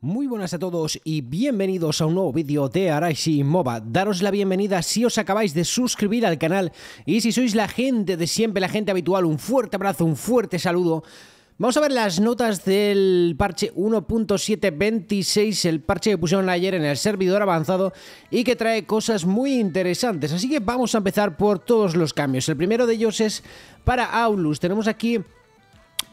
Muy buenas a todos y bienvenidos a un nuevo vídeo de Araishi MOBA. Daros la bienvenida si os acabáis de suscribir al canal y si sois la gente de siempre, la gente habitual, un fuerte abrazo, un fuerte saludo. Vamos a ver las notas del parche 1.726, el parche que pusieron ayer en el servidor avanzado y que trae cosas muy interesantes. Así que vamos a empezar por todos los cambios. El primero de ellos es para Aulus. Tenemos aquí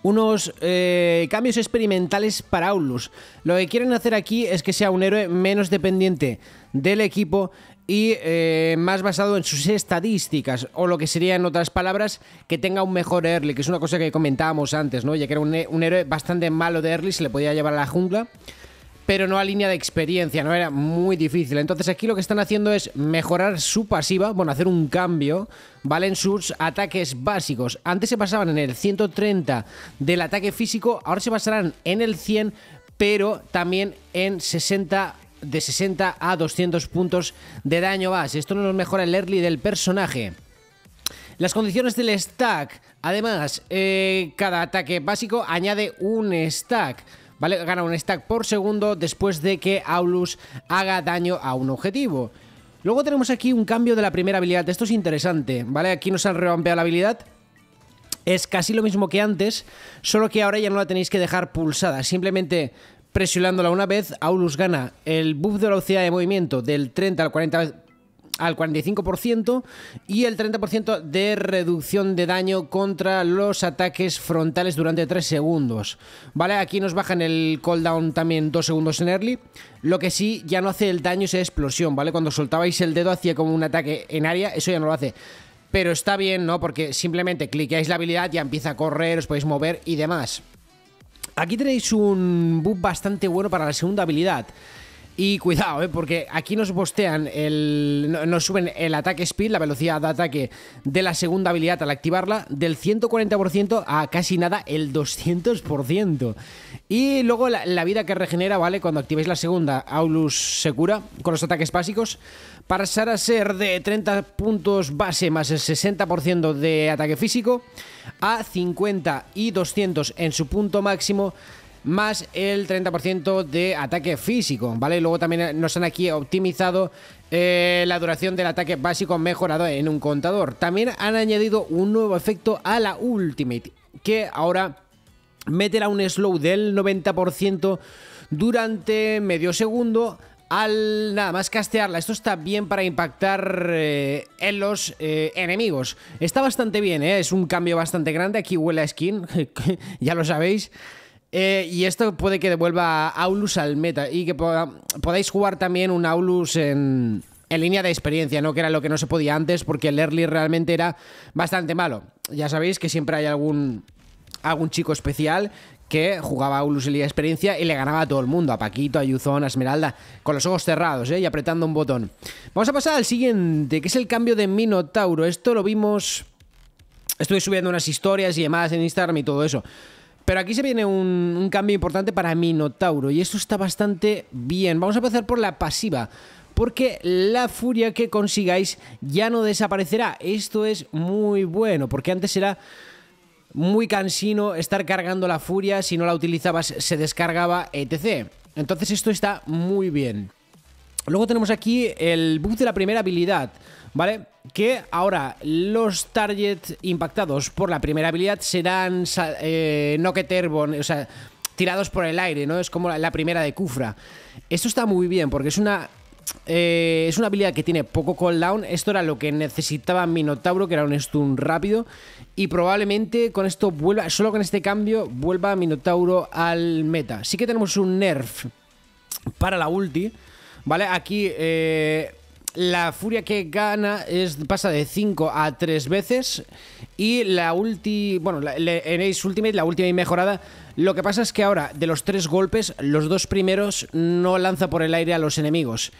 unos eh, cambios experimentales para Aulus. Lo que quieren hacer aquí es que sea un héroe menos dependiente del equipo y eh, más basado en sus estadísticas, o lo que sería en otras palabras, que tenga un mejor early, que es una cosa que comentábamos antes, ¿no? Ya que era un, un héroe bastante malo de early, se le podía llevar a la jungla pero no a línea de experiencia, no era muy difícil. Entonces aquí lo que están haciendo es mejorar su pasiva, bueno, hacer un cambio, ¿vale? En sus ataques básicos. Antes se basaban en el 130 del ataque físico, ahora se basarán en el 100, pero también en 60 de 60 a 200 puntos de daño base. Esto nos mejora el early del personaje. Las condiciones del stack. Además, eh, cada ataque básico añade un stack. ¿vale? Gana un stack por segundo después de que Aulus haga daño a un objetivo. Luego tenemos aquí un cambio de la primera habilidad. Esto es interesante, ¿vale? Aquí nos han revampeado la habilidad. Es casi lo mismo que antes, solo que ahora ya no la tenéis que dejar pulsada. Simplemente presionándola una vez, Aulus gana el buff de velocidad de movimiento del 30 al 40 al 45% y el 30% de reducción de daño contra los ataques frontales durante 3 segundos. ¿Vale? Aquí nos bajan el cooldown también 2 segundos en early. Lo que sí ya no hace el daño esa explosión, ¿vale? Cuando soltabais el dedo hacía como un ataque en área, eso ya no lo hace. Pero está bien, ¿no? Porque simplemente cliqueáis la habilidad, ya empieza a correr, os podéis mover y demás. Aquí tenéis un buff bastante bueno para la segunda habilidad. Y cuidado, eh, porque aquí nos bostean, el, nos suben el ataque speed, la velocidad de ataque de la segunda habilidad al activarla, del 140% a casi nada el 200%. Y luego la, la, vida que regenera, ¿vale? Cuando activéis la segunda, Aulus se cura con los ataques básicos, pasar a ser de 30 puntos base más el 60% de ataque físico a 50 y 200 en su punto máximo más el 30% de ataque físico, ¿vale? Luego también nos han aquí optimizado eh, la duración del ataque básico mejorado en un contador. También han añadido un nuevo efecto a la Ultimate, que ahora meterá un slow del 90% durante medio segundo al nada más castearla. Esto está bien para impactar eh, en los eh, enemigos. Está bastante bien, ¿eh? es un cambio bastante grande. Aquí huele a skin, ya lo sabéis. Eh, y esto puede que devuelva Aulus al meta y que podáis jugar también un Aulus en, línea de experiencia, ¿no? Que era lo que no se podía antes porque el early realmente era bastante malo. Ya sabéis que siempre hay algún, algún chico especial que jugaba Aulus en línea de experiencia y le ganaba a todo el mundo, a Paquito, a Yuzón, a Esmeralda, con los ojos cerrados ¿eh? y apretando un botón. Vamos a pasar al siguiente, que es el cambio de Minotauro. Esto lo vimos... Estuve subiendo unas historias y demás en Instagram y todo eso. Pero aquí se viene un, cambio importante para Minotauro y esto está bastante bien. Vamos a empezar por la pasiva porque la furia que consigáis ya no desaparecerá. Esto es muy bueno, porque antes era muy cansino estar cargando la furia, si no la utilizabas se descargaba, etc. Entonces esto está muy bien. Luego tenemos aquí el buff de la primera habilidad, ¿vale? Que ahora los targets impactados por la primera habilidad serán eh, no que o sea, tirados por el aire, ¿no? Es como la primera de Kufra. Esto está muy bien porque es una eh, es una habilidad que tiene poco cooldown. Esto era lo que necesitaba Minotauro, que era un stun rápido. Y probablemente con esto vuelva, solo con este cambio, vuelva Minotauro al meta. Sí que tenemos un nerf para la ulti. ¿Vale? Aquí eh, la furia que gana es, pasa de 5 a 3 veces. Y la ulti. Bueno, en Ace Ultimate, la Ultimate mejorada. Lo que pasa es que ahora, de los 3 golpes, los dos primeros no lanza por el aire a los enemigos.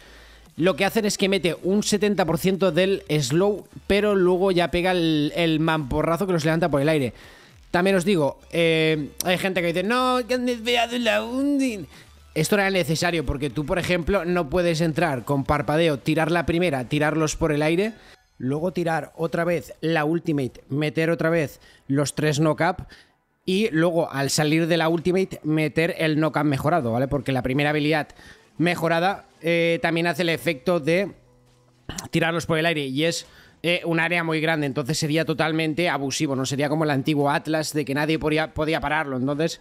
Lo que hacen es que mete un 70% del slow, pero luego ya pega el, mamporrazo que los levanta por el aire. También os digo, eh, hay gente que dice, no, que han desviado la Undin. Esto era necesario porque tú, por ejemplo, no puedes entrar con parpadeo, tirar la primera, tirarlos por el aire, luego tirar otra vez la ultimate, meter otra vez los tres knock-up y luego al salir de la ultimate meter el knock-up mejorado, ¿vale? Porque la primera habilidad mejorada eh, también hace el efecto de tirarlos por el aire y es eh, un área muy grande, entonces sería totalmente abusivo, no sería como el antiguo Atlas de que nadie podía pararlo, entonces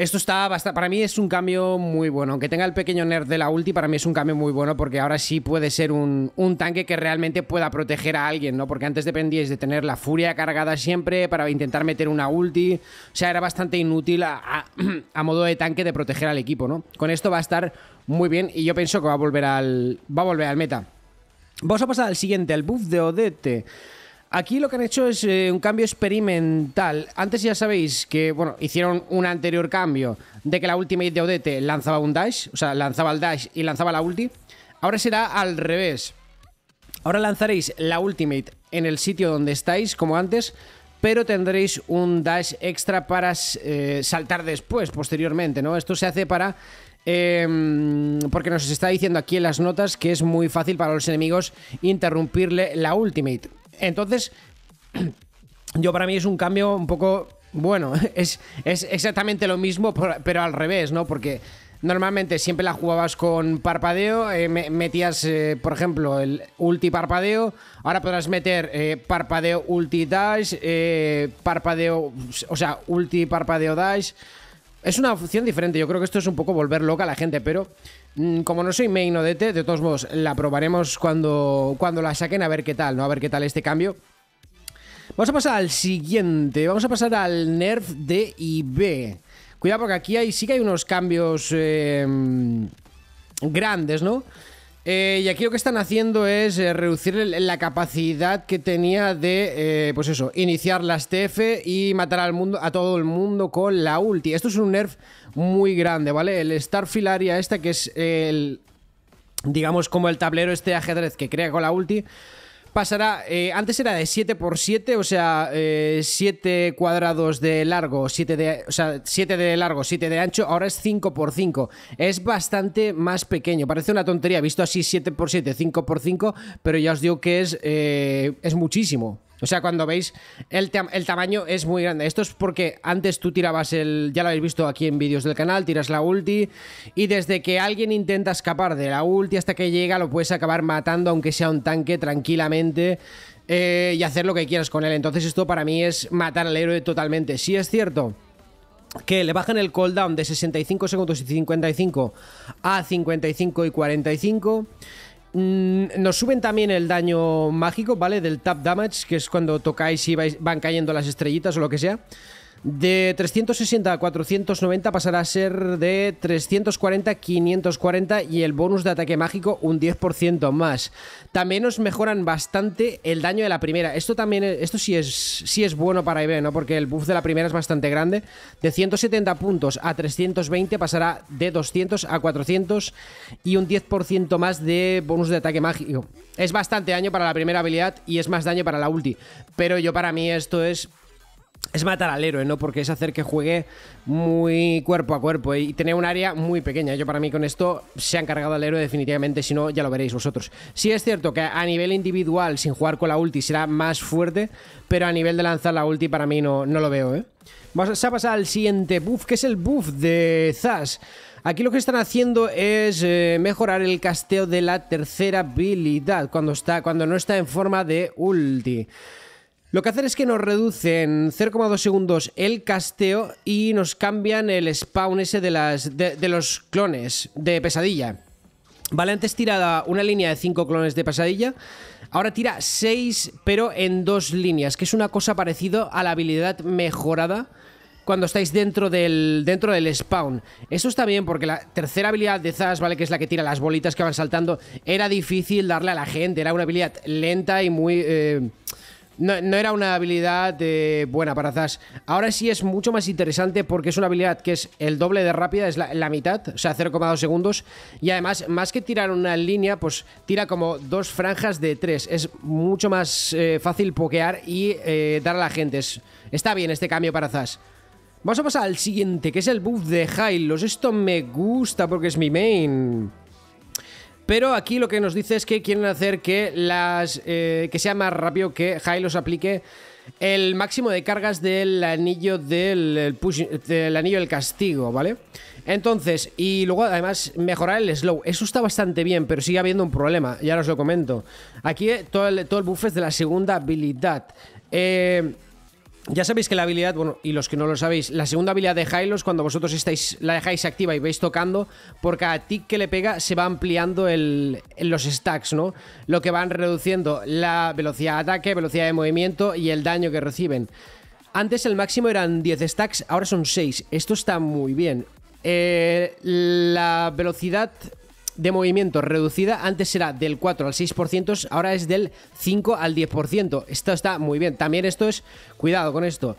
esto está bastante. Para mí es un cambio muy bueno. Aunque tenga el pequeño nerf de la ulti, para mí es un cambio muy bueno porque ahora sí puede ser un, tanque que realmente pueda proteger a alguien, ¿no? Porque antes dependíais de tener la furia cargada siempre para intentar meter una ulti. O sea, era bastante inútil a, modo de tanque de proteger al equipo, ¿no? Con esto va a estar muy bien y yo pienso que va a volver al, va a volver al meta. Vamos a pasar al siguiente, el buff de Odete. Aquí lo que han hecho es eh, un cambio experimental. Antes ya sabéis que, bueno, hicieron un anterior cambio de que la Ultimate de Odete lanzaba un dash, o sea, lanzaba el dash y lanzaba la ulti. Ahora será al revés. Ahora lanzaréis la Ultimate en el sitio donde estáis, como antes, pero tendréis un dash extra para eh, saltar después, posteriormente, ¿no? Esto se hace para em, porque nos está diciendo aquí en las notas que es muy fácil para los enemigos interrumpirle la ultimate. Entonces, yo para mí es un cambio un poco, bueno, es, es exactamente lo mismo, pero al revés, ¿no? Porque normalmente siempre la jugabas con parpadeo, eh, metías, eh, por ejemplo, el ulti parpadeo, ahora podrás meter eh, parpadeo ulti dice, parpadeo, o sea, ulti parpadeo dash. Es una opción diferente, yo creo que esto es un poco volver loca a la gente, pero Mm, como no soy main T de todos modos, la probaremos cuando, cuando la saquen a ver qué tal, ¿no? A ver qué tal este cambio. Vamos a pasar al siguiente. Vamos a pasar al nerf y B Cuidado porque aquí hay, sí que hay unos cambios eh, grandes, ¿no? Eh, y aquí lo que están haciendo es eh, reducir la capacidad que tenía de, eh, pues eso, iniciar las TF y matar al mundo, a todo el mundo con la ulti. Esto es un nerf muy grande, ¿vale? El Starfilaria filaria esta, que es el, digamos, como el tablero este ajedrez que crea con la ulti, pasará, eh, antes era de 7 x 7, o sea, eh, 7 cuadrados de largo, 7 de, o sea, 7 de largo, 7 de ancho, ahora es 5 x 5. Es bastante más pequeño, parece una tontería, visto así 7 x 7, 5 x 5, pero ya os digo que es, eh, es muchísimo. O sea, cuando veis, el, tamaño es muy grande. Esto es porque antes tú tirabas el... Ya lo habéis visto aquí en vídeos del canal, tiras la ulti. Y desde que alguien intenta escapar de la ulti hasta que llega, lo puedes acabar matando, aunque sea un tanque, tranquilamente. Eh, y hacer lo que quieras con él. Entonces esto para mí es matar al héroe totalmente. Si es cierto que le bajan el cooldown de 65 segundos y 55 a 55 y 45. Mm, nos suben también el daño mágico, ¿vale? Del tap damage, que es cuando tocáis y van cayendo las estrellitas o lo que sea. De 360 a 490 pasará a ser de 340 a 540 y el bonus de ataque mágico un 10% más. También nos mejoran bastante el daño de la primera. Esto también esto sí es, sí es bueno para IB, ¿no? Porque el buff de la primera es bastante grande. De 170 puntos a 320 pasará de 200 a 400 y un 10% más de bonus de ataque mágico. Es bastante daño para la primera habilidad y es más daño para la ulti. Pero yo para mí esto es es matar al héroe, ¿no? Porque es hacer que juegue muy cuerpo a cuerpo y tener un área muy pequeña. Yo para mí con esto se han cargado al héroe definitivamente, si no ya lo veréis vosotros. Sí es cierto que a nivel individual, sin jugar con la ulti, será más fuerte, pero a nivel de lanzar la ulti para mí no, no lo veo, ¿eh? Vamos a pasar al siguiente buff, que es el buff de Zaz Aquí lo que están haciendo es eh, mejorar el casteo de la tercera habilidad cuando, está, cuando no está en forma de ulti. Lo que hacen es que nos reducen 0,2 segundos el casteo y nos cambian el spawn ese de, las, de, los clones de pesadilla. Vale, antes tirada una línea de 5 clones de pesadilla. Ahora tira 6, pero en dos líneas, que es una cosa parecida a la habilidad mejorada cuando estáis dentro del, dentro del spawn. Eso está bien porque la tercera habilidad de Zaz, ¿vale? Que es la que tira las bolitas que van saltando, era difícil darle a la gente, era una habilidad lenta y muy... Eh, no, era una habilidad eh, buena para Zash. Ahora sí es mucho más interesante porque es una habilidad que es el doble de rápida, es la, mitad, o sea, 0,2 segundos. Y además, más que tirar una línea, pues tira como dos franjas de tres. Es mucho más eh, fácil pokear y eh, dar a la gente. está bien este cambio para Zas. Vamos a pasar al siguiente, que es el buff de Hylos. Esto me gusta porque es mi main. Pero aquí lo que nos dice es que quieren hacer que, las, eh, que sea más rápido que los aplique el máximo de cargas del anillo del, anillo del castigo, ¿vale? Entonces, y luego además mejorar el slow. Eso está bastante bien, pero sigue habiendo un problema, ya os lo comento. Aquí eh, todo el, todo el buff es de la segunda habilidad. Eh, ya sabéis que la habilidad, bueno, y los que no lo sabéis, la segunda habilidad de Hylos, cuando vosotros estáis, la dejáis activa y vais tocando, por cada tick que le pega se va ampliando los stacks, ¿no? Lo que van reduciendo la velocidad de ataque, velocidad de movimiento y el daño que reciben. Antes el máximo eran 10 stacks, ahora son 6. Esto está muy bien. Eh, la velocidad de movimiento reducida, antes era del 4 al 6%, ahora es del 5 al 10%. Esto está muy bien. También esto es, cuidado con esto.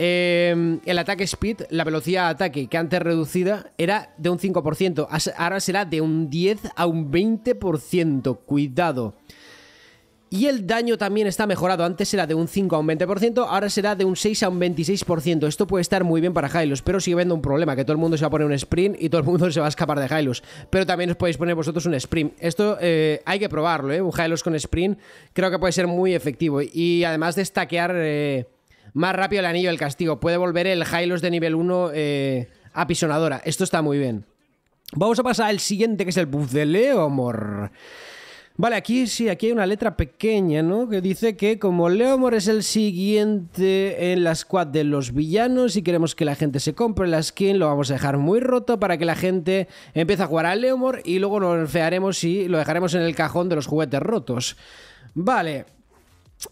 Eh, el ataque speed, la velocidad de ataque que antes reducida era de un 5%, ahora será de un 10 a un 20%. Cuidado. Y el daño también está mejorado. Antes era de un 5 a un 20%, ahora será de un 6 a un 26%. Esto puede estar muy bien para Hylos, pero sigue habiendo un problema, que todo el mundo se va a poner un sprint y todo el mundo se va a escapar de Hylos. Pero también os podéis poner vosotros un sprint. Esto eh, hay que probarlo, ¿eh? Un Hylos con sprint creo que puede ser muy efectivo. Y además de stackear eh, más rápido el anillo del castigo, puede volver el Hylos de nivel 1 eh, apisonadora. Esto está muy bien. Vamos a pasar al siguiente, que es el buff de Leomor. Vale, aquí sí, aquí hay una letra pequeña, ¿no? Que dice que como Leomor es el siguiente en la squad de los villanos y queremos que la gente se compre la skin, lo vamos a dejar muy roto para que la gente empiece a jugar a Leomor y luego lo enfearemos y lo dejaremos en el cajón de los juguetes rotos. Vale,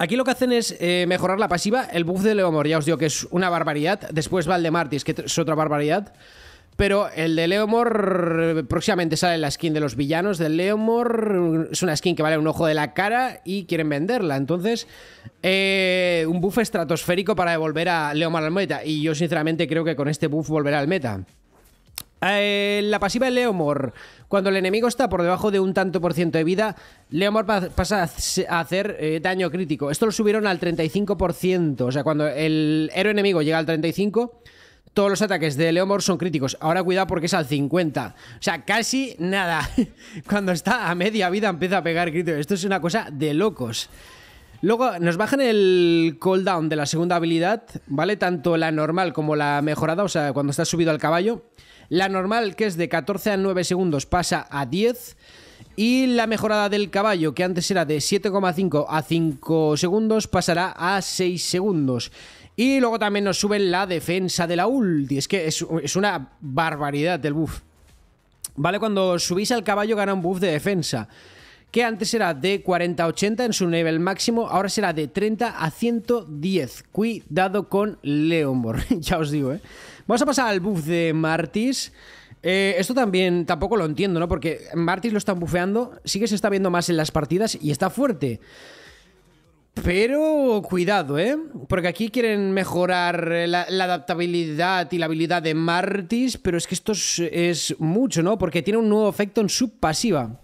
Aquí lo que hacen es eh, mejorar la pasiva. El buff de Leomor, ya os digo que es una barbaridad. Después va el de Martis, que es otra barbaridad. Pero el de Leomor próximamente sale la skin de los villanos del Leomor. Es una skin que vale un ojo de la cara y quieren venderla. Entonces, eh, un buff estratosférico para devolver a Leomor al meta. Y yo sinceramente creo que con este buff volverá al meta. Eh, la pasiva de Leomor. Cuando el enemigo está por debajo de un tanto por ciento de vida, Leomor pasa a hacer eh, daño crítico. Esto lo subieron al 35%. O sea, cuando el héroe enemigo llega al 35%, todos los ataques de Leomor son críticos. Ahora cuidado porque es al 50. O sea, casi nada. Cuando está a media vida empieza a pegar críticos. Esto es una cosa de locos. Luego nos bajan el cooldown de la segunda habilidad, ¿vale? Tanto la normal como la mejorada, o sea, cuando está subido al caballo. La normal, que es de 14 a 9 segundos, pasa a 10. Y la mejorada del caballo, que antes era de 7,5 a 5 segundos, pasará a 6 segundos. Y luego también nos suben la defensa de la ulti. Es que es, una barbaridad el buff. ¿Vale? Cuando subís al caballo gana un buff de defensa. Que antes era de 40 a 80 en su nivel máximo. Ahora será de 30 a 110. Cuidado con leomor ya os digo, ¿eh? Vamos a pasar al buff de Martis. Eh, esto también tampoco lo entiendo, ¿no? Porque Martis lo están bufeando, sí que se está viendo más en las partidas y está fuerte. Pero cuidado, ¿eh? Porque aquí quieren mejorar la, adaptabilidad y la habilidad de Martis, pero es que esto es, mucho, ¿no? Porque tiene un nuevo efecto en su pasiva.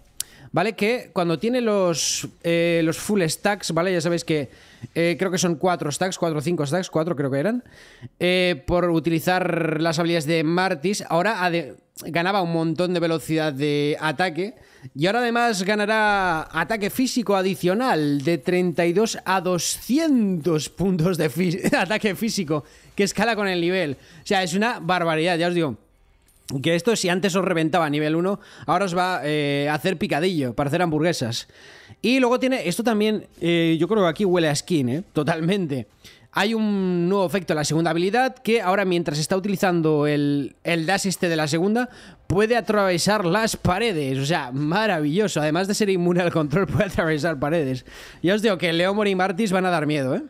¿vale? Que cuando tiene los, eh, los full stacks, ¿vale? Ya sabéis que eh, creo que son 4 stacks, 4 o 5 stacks, 4 creo que eran, eh, por utilizar las habilidades de Martis, ahora ganaba un montón de velocidad de ataque y ahora además ganará ataque físico adicional de 32 a 200 puntos de ataque físico que escala con el nivel. O sea, es una barbaridad, ya os digo. Que esto, si antes os reventaba a nivel 1, ahora os va eh, a hacer picadillo para hacer hamburguesas. Y luego tiene, esto también, eh, yo creo que aquí huele a skin, ¿eh? Totalmente. Hay un nuevo efecto en la segunda habilidad que ahora mientras está utilizando el, el dash este de la segunda, puede atravesar las paredes. O sea, maravilloso. Además de ser inmune al control, puede atravesar paredes. Ya os digo que Leo y Martis van a dar miedo, ¿eh?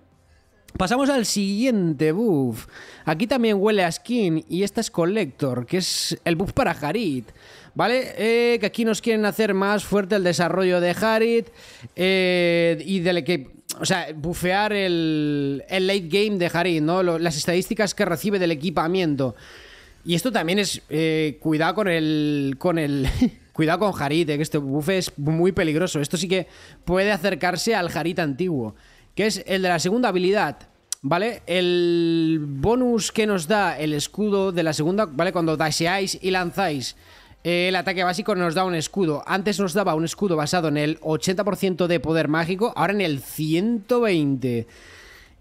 Pasamos al siguiente buff. Aquí también huele a skin y esta es Collector, que es el buff para Harit. ¿Vale? Eh, que aquí nos quieren hacer más fuerte el desarrollo de Harid eh, y del equipo O sea, bufear el, late game de Harid, ¿no? las estadísticas que recibe del equipamiento. Y esto también es... Eh, cuidado con el... Con el cuidado con Harid, que este buff es muy peligroso. Esto sí que puede acercarse al jarit antiguo que es el de la segunda habilidad. ¿Vale? El bonus que nos da el escudo de la segunda, ¿vale? Cuando daseáis y lanzáis eh, el ataque básico nos da un escudo. Antes nos daba un escudo basado en el 80% de poder mágico, ahora en el 120%.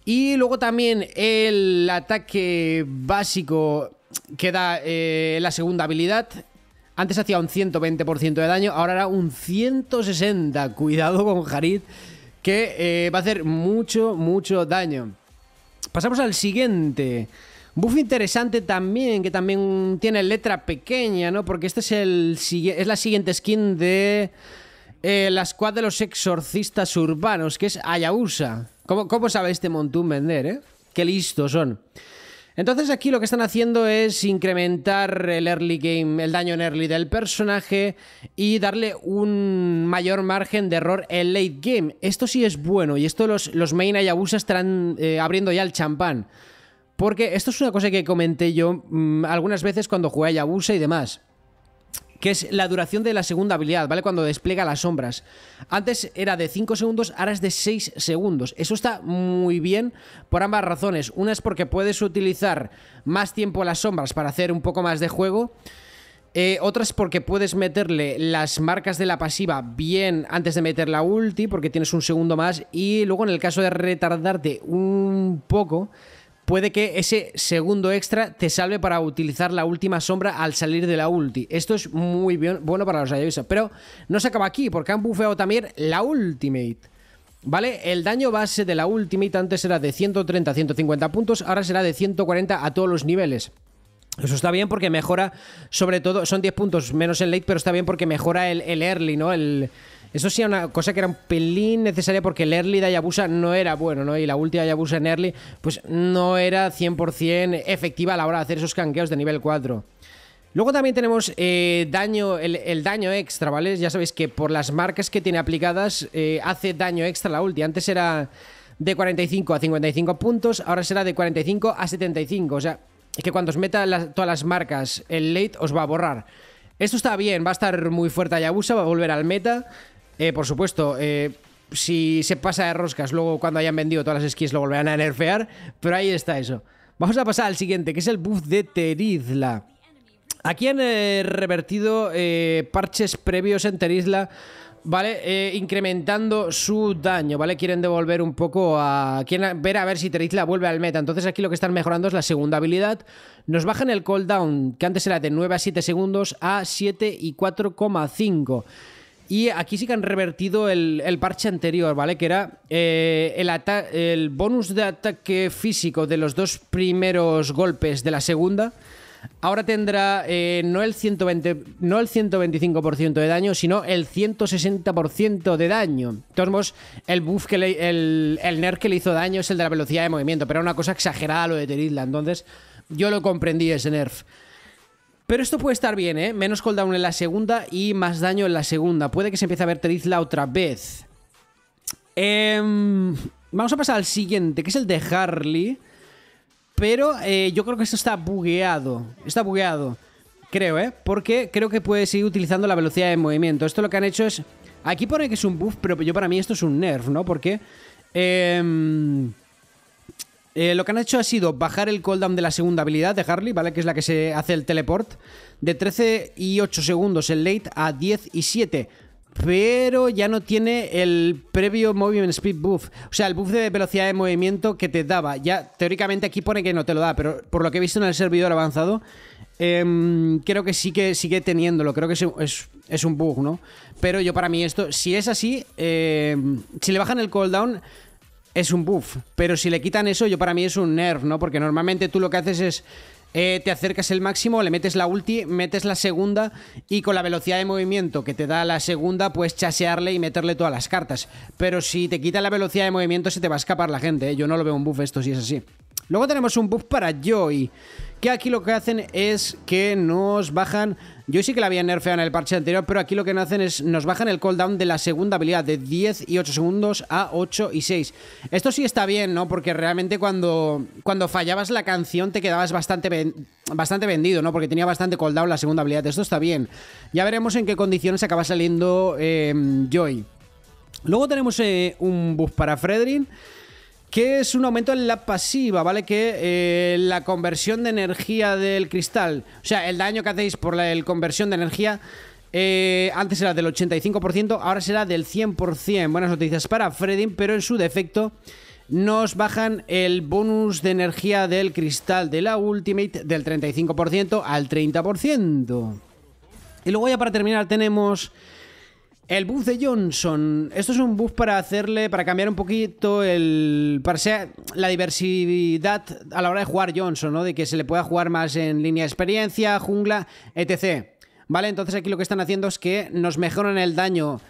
Y luego también el ataque básico que da eh, la segunda habilidad. Antes hacía un 120% de daño, ahora era un 160%. Cuidado con Harid que eh, va a hacer mucho, mucho daño. Pasamos al siguiente. Buff interesante también, que también tiene letra pequeña, ¿no? Porque esta es, es la siguiente skin de eh, la squad de los exorcistas urbanos, que es Ayausa. ¿Cómo, sabe este montón vender, eh? Qué listos son. Entonces aquí lo que están haciendo es incrementar el early game, el daño en early del personaje y darle un mayor margen de error en late game. Esto sí es bueno y esto los, los main Ayabusa estarán eh, abriendo ya el champán. Porque esto es una cosa que comenté yo mm, algunas veces cuando jugué a y demás que es la duración de la segunda habilidad, ¿vale? Cuando despliega las sombras. Antes era de 5 segundos, ahora es de 6 segundos. Eso está muy bien por ambas razones. Una es porque puedes utilizar más tiempo las sombras para hacer un poco más de juego. Eh, otra es porque puedes meterle las marcas de la pasiva bien antes de meter la ulti, porque tienes un segundo más. Y luego en el caso de retardarte un poco puede que ese segundo extra te salve para utilizar la última sombra al salir de la ulti. Esto es muy bien, bueno para los Ayavisas. Pero no se acaba aquí, porque han bufeado también la ultimate. ¿Vale? El daño base de la ultimate antes era de 130 150 puntos, ahora será de 140 a todos los niveles. Eso está bien porque mejora, sobre todo, son 10 puntos menos en late, pero está bien porque mejora el, el early, ¿no? El, eso sí, una cosa que era un pelín necesaria porque el early de Ayabusa no era bueno, ¿no? Y la última Ayabusa en early, pues no era 100% efectiva a la hora de hacer esos canqueos de nivel 4. Luego también tenemos eh, daño, el, daño extra, ¿vale? Ya sabéis que por las marcas que tiene aplicadas eh, hace daño extra la ulti. Antes era de 45 a 55 puntos, ahora será de 45 a 75. O sea, es que cuando os meta todas las marcas el late os va a borrar. Esto está bien, va a estar muy fuerte Ayabusa, va a volver al meta. Eh, por supuesto, eh, si se pasa de roscas, luego cuando hayan vendido todas las esquís lo volverán a nerfear, pero ahí está eso. Vamos a pasar al siguiente, que es el buff de Terizla. Aquí han eh, revertido parches previos en Terizla ¿vale? incrementando su daño, ¿vale? Quieren devolver un poco a... Quieren ver a ver si Terizla vuelve al meta. Entonces aquí lo que están mejorando es la segunda habilidad. Nos bajan el cooldown, que antes era de 9 a 7 segundos, a 7 y 4,5. Y aquí sí que han revertido el, parche anterior, ¿vale? Que era eh, el, bonus de ataque físico de los dos primeros golpes de la segunda. Ahora tendrá eh, no, el 120, no el 125% de daño, sino el 160% de daño. De el el, nerf que le hizo daño es el de la velocidad de movimiento, pero era una cosa exagerada lo de Teridla. Entonces, yo lo comprendí ese nerf. Pero esto puede estar bien, ¿eh? Menos cooldown en la segunda y más daño en la segunda. Puede que se empiece a ver la otra vez. Eh, vamos a pasar al siguiente, que es el de Harley. Pero eh, yo creo que esto está bugueado. Está bugueado. Creo, ¿eh? Porque creo que puede seguir utilizando la velocidad de movimiento. Esto lo que han hecho es... Aquí pone que es un buff, pero yo para mí esto es un nerf, ¿no? Porque... Eh, eh, lo que han hecho ha sido bajar el cooldown de la segunda habilidad de Harley, ¿vale? Que es la que se hace el teleport. De 13 y 8 segundos el late a 10 y 7. Pero ya no tiene el previo Movement Speed buff. O sea, el buff de velocidad de movimiento que te daba. Ya teóricamente aquí pone que no te lo da, pero por lo que he visto en el servidor avanzado, em, creo que sí que sigue teniéndolo. Creo que es, un bug, ¿no? Pero yo para mí esto, si es así, em, si le bajan el cooldown es un buff. Pero si le quitan eso, yo para mí es un nerf, ¿no? Porque normalmente tú lo que haces es. Eh, te acercas el máximo, le metes la ulti, metes la segunda y con la velocidad de movimiento que te da la segunda, pues chasearle y meterle todas las cartas. Pero si te quita la velocidad de movimiento, se te va a escapar la gente. ¿eh? Yo no lo veo un buff esto si es así. Luego tenemos un buff para Joy, que aquí lo que hacen es que nos bajan yo sí que la había nerfeado en el parche anterior, pero aquí lo que nos hacen es nos bajan el cooldown de la segunda habilidad de 10 y 8 segundos a 8 y 6. Esto sí está bien, ¿no? Porque realmente cuando, cuando fallabas la canción te quedabas bastante, bastante vendido, ¿no? Porque tenía bastante cooldown la segunda habilidad. Esto está bien. Ya veremos en qué condiciones acaba saliendo eh, Joy. Luego tenemos eh, un buff para Fredrin que es un aumento en la pasiva, ¿vale? Que eh, la conversión de energía del cristal, o sea, el daño que hacéis por la conversión de energía, eh, antes era del 85%, ahora será del 100%. Buenas noticias para Freddy, pero en su defecto nos bajan el bonus de energía del cristal de la Ultimate del 35% al 30%. Y luego ya para terminar tenemos... El buff de Johnson. Esto es un buff para hacerle, para cambiar un poquito el. para ser la diversidad a la hora de jugar Johnson, ¿no? De que se le pueda jugar más en línea de experiencia, jungla, etc. ¿Vale? Entonces aquí lo que están haciendo es que nos mejoran el daño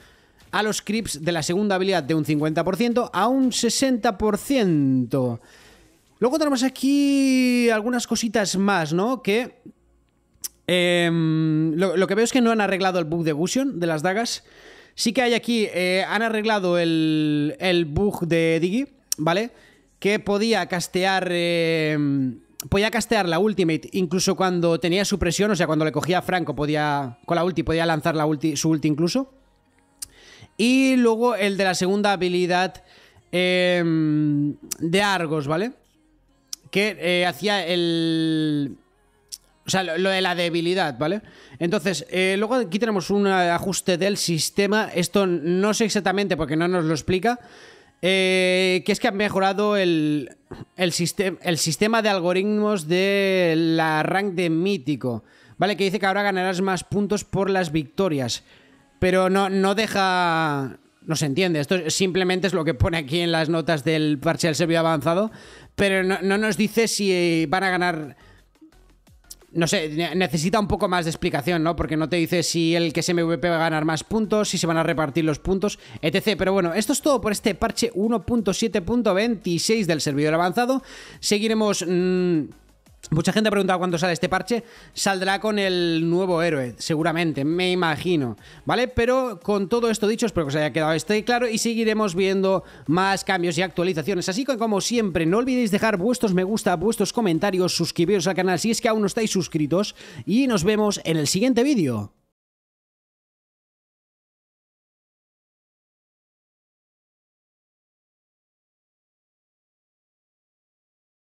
a los creeps de la segunda habilidad de un 50% a un 60%. Luego tenemos aquí algunas cositas más, ¿no? Que Em, lo, que veo es que no han arreglado el bug de Gusion de las dagas. Sí que hay aquí, eh, han arreglado el, el bug de Diggy, ¿vale? Que podía castear... Em, podía castear la ultimate incluso cuando tenía su presión, o sea, cuando le cogía a Franco podía con la ulti podía lanzar la su ulti incluso. Y luego el de la segunda habilidad em, de Argos, ¿vale? Que eh, hacía el o sea, lo, de la debilidad, ¿vale? Entonces, eh, luego aquí tenemos un ajuste del sistema. Esto no sé exactamente porque no nos lo explica. Eh, que es que han mejorado el, el, el sistema de algoritmos de la rank de mítico. ¿Vale? Que dice que ahora ganarás más puntos por las victorias. Pero no, no deja. No se entiende. Esto simplemente es lo que pone aquí en las notas del parche del servidor avanzado. Pero no, no nos dice si van a ganar no sé, necesita un poco más de explicación, ¿no? Porque no te dice si el que es MVP va a ganar más puntos, si se van a repartir los puntos, etc. Pero bueno, esto es todo por este parche 1.7.26 del servidor avanzado. Seguiremos... Mm, Mucha gente ha preguntado cuándo sale este parche. Saldrá con el nuevo héroe, seguramente, me imagino. ¿Vale? Pero con todo esto dicho, espero que os haya quedado este claro y seguiremos viendo más cambios y actualizaciones. Así que, como siempre, no olvidéis dejar vuestros me gusta, vuestros comentarios, suscribiros al canal si es que aún no estáis suscritos y nos vemos en el siguiente vídeo.